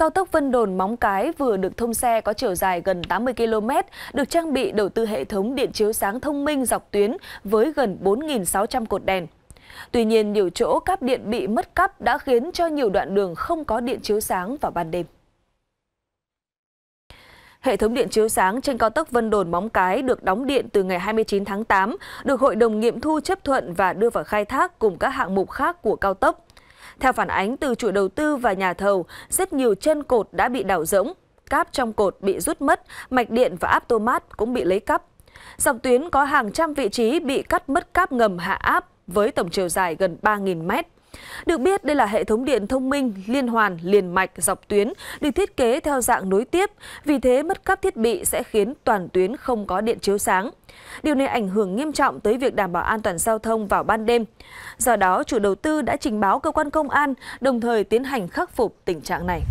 Cao tốc Vân Đồn Móng Cái vừa được thông xe có chiều dài gần 80 km, được trang bị đầu tư hệ thống điện chiếu sáng thông minh dọc tuyến với gần 4.600 cột đèn. Tuy nhiên, nhiều chỗ cáp điện bị mất cắp đã khiến cho nhiều đoạn đường không có điện chiếu sáng vào ban đêm. Hệ thống điện chiếu sáng trên cao tốc Vân Đồn Móng Cái được đóng điện từ ngày 29 tháng 8, được Hội đồng nghiệm thu chấp thuận và đưa vào khai thác cùng các hạng mục khác của cao tốc. Theo phản ánh từ chủ đầu tư và nhà thầu, rất nhiều chân cột đã bị đảo rỗng, cáp trong cột bị rút mất, mạch điện và áp tô mát cũng bị lấy cắp. Dọc tuyến có hàng trăm vị trí bị cắt mất cáp ngầm hạ áp với tổng chiều dài gần 3.000 mét. Được biết, đây là hệ thống điện thông minh, liên hoàn, liền mạch, dọc tuyến, được thiết kế theo dạng nối tiếp, vì thế mất cắp thiết bị sẽ khiến toàn tuyến không có điện chiếu sáng. Điều này ảnh hưởng nghiêm trọng tới việc đảm bảo an toàn giao thông vào ban đêm. Do đó, chủ đầu tư đã trình báo cơ quan công an, đồng thời tiến hành khắc phục tình trạng này.